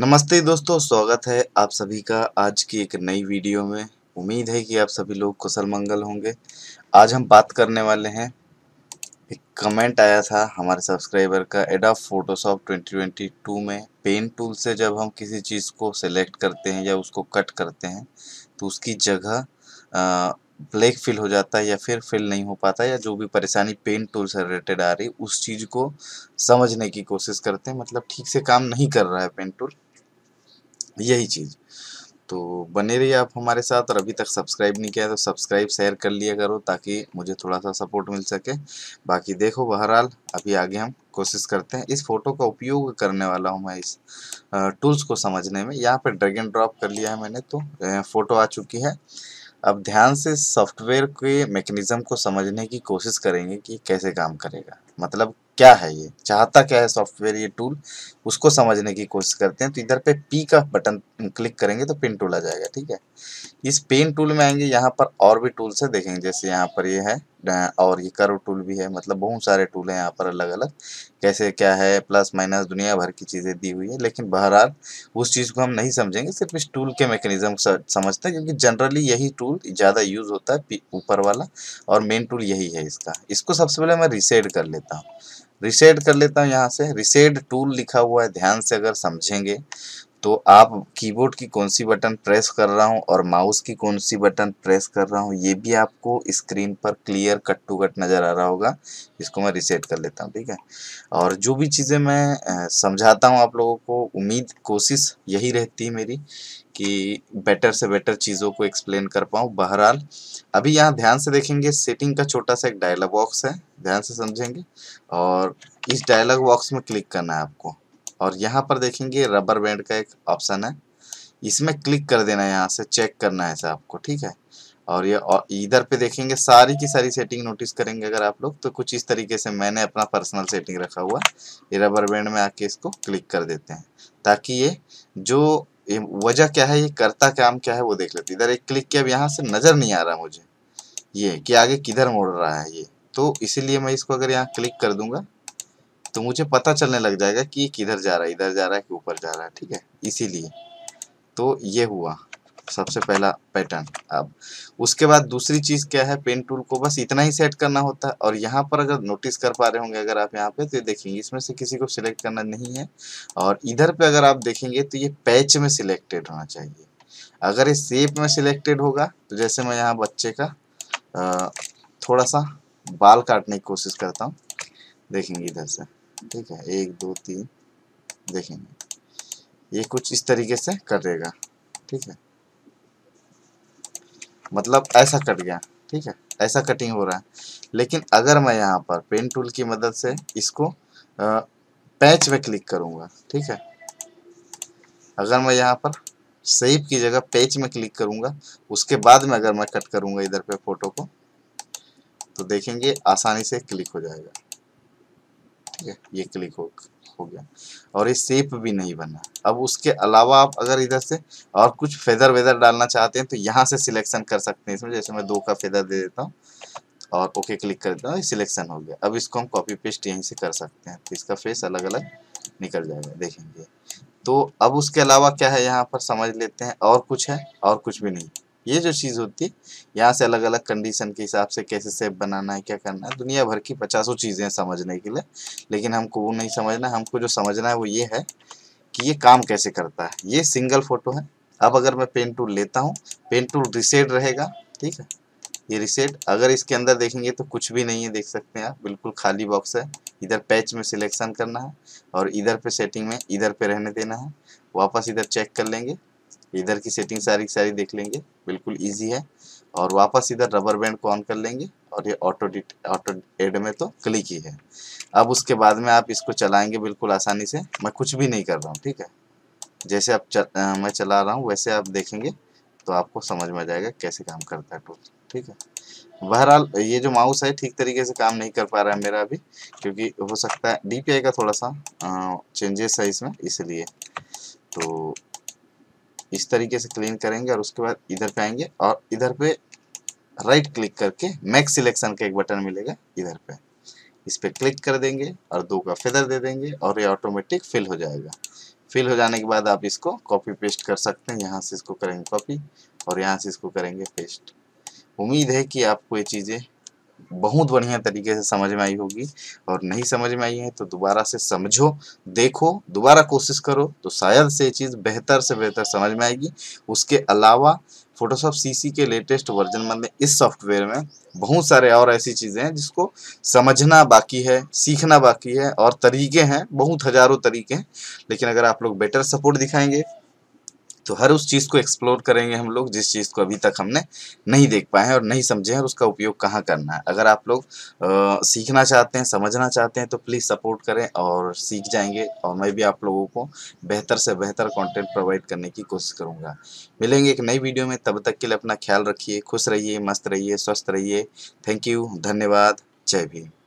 नमस्ते दोस्तों स्वागत है आप सभी का आज की एक नई वीडियो में उम्मीद है कि आप सभी लोग कुशल मंगल होंगे आज हम बात करने वाले हैं एक कमेंट आया था हमारे सब्सक्राइबर का एडा फोटोशॉप 2022 में पेन टूल से जब हम किसी चीज़ को सिलेक्ट करते हैं या उसको कट करते हैं तो उसकी जगह ब्लैक फिल हो जाता है या फिर फिल नहीं हो पाता या जो भी परेशानी पेन टूल से रिलेटेड आ रही उस चीज़ को समझने की कोशिश करते हैं मतलब ठीक से काम नहीं कर रहा है पेन टूल यही चीज़ तो बने रहिए आप हमारे साथ और अभी तक सब्सक्राइब नहीं किया तो सब्सक्राइब शेयर कर लिया करो ताकि मुझे थोड़ा सा सपोर्ट मिल सके बाकी देखो बहरहाल अभी आगे हम कोशिश करते हैं इस फोटो का उपयोग करने वाला हूँ मैं इस टूल्स को समझने में यहाँ पर ड्रैग एंड ड्रॉप कर लिया है मैंने तो फोटो आ चुकी है अब ध्यान से सॉफ्टवेयर के मेकनिज़म को समझने की कोशिश करेंगे कि कैसे काम करेगा मतलब क्या है ये चाहता क्या है सॉफ्टवेयर ये टूल उसको समझने की कोशिश करते हैं तो इधर पे पी का बटन क्लिक करेंगे तो पिन टूल आ जाएगा ठीक है इस पेन टूल में आएंगे यहाँ पर और भी टूल्स है देखेंगे जैसे यहाँ पर ये यह है और ये कर्व टूल भी है मतलब बहुत सारे टूल हैं यहाँ पर अलग अलग कैसे क्या है प्लस माइनस दुनिया भर की चीज़ें दी हुई है लेकिन बहरहाल उस चीज़ को हम नहीं समझेंगे सिर्फ इस टूल के मैकेनिज्म समझते हैं क्योंकि जनरली यही टूल ज़्यादा यूज़ होता है ऊपर वाला और मेन टूल यही है इसका इसको सबसे पहले मैं रिसेड कर लेता हूँ रिसेड कर लेता हूँ यहाँ से रिसेड टूल लिखा हुआ है ध्यान से अगर समझेंगे तो आप कीबोर्ड की कौन सी बटन प्रेस कर रहा हूँ और माउस की कौन सी बटन प्रेस कर रहा हूँ ये भी आपको स्क्रीन पर क्लियर कट टू कट नज़र आ रहा होगा इसको मैं रिसेट कर लेता हूँ ठीक है और जो भी चीज़ें मैं समझाता हूँ आप लोगों को उम्मीद कोशिश यही रहती है मेरी कि बेटर से बेटर चीज़ों को एक्सप्लेन कर पाऊँ बहरहाल अभी यहाँ ध्यान से देखेंगे सेटिंग का छोटा सा एक डायलॉग बॉक्स है ध्यान से समझेंगे और इस डायलॉग बॉक्स में क्लिक करना है आपको और यहाँ पर देखेंगे रबर बैंड का एक ऑप्शन है इसमें क्लिक कर देना है यहाँ से चेक करना है सर आपको ठीक है और ये इधर पे देखेंगे सारी की सारी सेटिंग नोटिस करेंगे अगर आप लोग तो कुछ इस तरीके से मैंने अपना पर्सनल सेटिंग रखा हुआ ये रबर बैंड में आके इसको क्लिक कर देते हैं ताकि ये जो वजह क्या है ये करता काम क्या है वो देख लेते इधर एक क्लिक किया अब यहाँ से नज़र नहीं आ रहा मुझे ये कि आगे किधर मोड़ रहा है ये तो इसीलिए मैं इसको अगर यहाँ क्लिक कर दूंगा तो मुझे पता चलने लग जाएगा कि ये किधर जा रहा है इधर जा रहा है कि ऊपर जा रहा है ठीक है इसीलिए तो ये हुआ सबसे पहला पैटर्न अब उसके बाद दूसरी चीज़ क्या है पेन टूल को बस इतना ही सेट करना होता है और यहाँ पर अगर नोटिस कर पा रहे होंगे अगर आप यहाँ पे तो देखेंगे इसमें से किसी को सिलेक्ट करना नहीं है और इधर पे अगर आप देखेंगे तो ये पैच में सिलेक्टेड होना चाहिए अगर ये सेप में सिलेक्टेड होगा तो जैसे मैं यहाँ बच्चे का थोड़ा सा बाल काटने की कोशिश करता हूँ देखेंगे इधर से ठीक है एक दो तीन देखेंगे ये कुछ इस तरीके से कटेगा ठीक है मतलब ऐसा कट गया ठीक है ऐसा कटिंग हो रहा है लेकिन अगर मैं यहाँ पर पेन टूल की मदद से इसको पैच में क्लिक करूँगा ठीक है अगर मैं यहाँ पर सेव की जगह पैच में क्लिक करूँगा उसके बाद में अगर मैं कट करूँगा इधर पे फोटो को तो देखेंगे आसानी से क्लिक हो जाएगा ठीक है ये क्लिक हो हो गया और ये सेप भी नहीं बना अब उसके अलावा आप अगर इधर से और कुछ फेदर वेदर डालना चाहते हैं तो यहाँ से सिलेक्शन कर सकते हैं इसमें जैसे मैं दो का फेदर दे देता हूँ और ओके क्लिक कर देता हूँ सिलेक्शन हो गया अब इसको हम कॉपी पेस्ट यहीं से कर सकते हैं तो इसका फेस अलग अलग निकल जाएगा देखेंगे तो अब उसके अलावा क्या है यहाँ पर समझ लेते हैं और कुछ है और कुछ भी नहीं ये जो चीज़ होती है यहाँ से अलग अलग कंडीशन के हिसाब से कैसे सेप बनाना है क्या करना है दुनिया भर की पचासों चीज़ें समझने के लिए लेकिन हमको वो नहीं समझना हमको जो समझना है वो ये है कि ये काम कैसे करता है ये सिंगल फोटो है अब अगर मैं पेन टूल लेता हूँ पेन टूल रिसेट रहेगा ठीक है ये रिसेट अगर इसके अंदर देखेंगे तो कुछ भी नहीं है देख सकते हैं आप बिल्कुल खाली बॉक्स है इधर पैच में सिलेक्शन करना है और इधर पे सेटिंग में इधर पे रहने देना है वापस इधर चेक कर लेंगे इधर की सेटिंग सारी सारी देख लेंगे बिल्कुल ईजी है और वापस इधर रबर बैंड को ऑन कर लेंगे और ये ऑटो डिट ऑटो एड में तो क्लिक ही है अब उसके बाद में आप इसको चलाएंगे बिल्कुल आसानी से मैं कुछ भी नहीं कर रहा हूँ ठीक है जैसे आप चल, आ, मैं चला रहा हूँ वैसे आप देखेंगे तो आपको समझ में आ जाएगा कैसे काम करता है टूल ठीक है बहरहाल ये जो माउस है ठीक तरीके से काम नहीं कर पा रहा है मेरा अभी क्योंकि हो सकता है डी का थोड़ा सा चेंजेस है इसमें इसलिए तो इस तरीके से क्लीन करेंगे और उसके बाद इधर पे आएंगे और इधर पे राइट क्लिक करके मैक्स सिलेक्शन का एक बटन मिलेगा इधर पे इस पर क्लिक कर देंगे और दो का फेदर दे देंगे और ये ऑटोमेटिक फिल हो जाएगा फिल हो जाने के बाद आप इसको कॉपी पेस्ट कर सकते हैं यहाँ से इसको करेंगे कॉपी और यहाँ से इसको करेंगे पेस्ट उम्मीद है कि आपको ये चीज़ें बहुत बढ़िया तरीके से समझ में आई होगी और नहीं समझ में आई है तो दोबारा से समझो देखो दोबारा कोशिश करो तो शायद से ये चीज़ बेहतर से बेहतर समझ में आएगी उसके अलावा फोटोशॉप सीसी के लेटेस्ट वर्जन मतलब इस सॉफ्टवेयर में बहुत सारे और ऐसी चीज़ें हैं जिसको समझना बाकी है सीखना बाकी है और तरीके हैं बहुत हज़ारों तरीके हैं लेकिन अगर आप लोग बेटर सपोर्ट दिखाएंगे तो हर उस चीज़ को एक्सप्लोर करेंगे हम लोग जिस चीज़ को अभी तक हमने नहीं देख पाए हैं और नहीं समझे हैं और उसका उपयोग कहाँ करना है अगर आप लोग आ, सीखना चाहते हैं समझना चाहते हैं तो प्लीज़ सपोर्ट करें और सीख जाएंगे और मैं भी आप लोगों को बेहतर से बेहतर कॉन्टेंट प्रोवाइड करने की कोशिश करूँगा मिलेंगे एक नई वीडियो में तब तक के लिए अपना ख्याल रखिए खुश रहिए मस्त रहिए स्वस्थ रहिए थैंक यू धन्यवाद जय भीम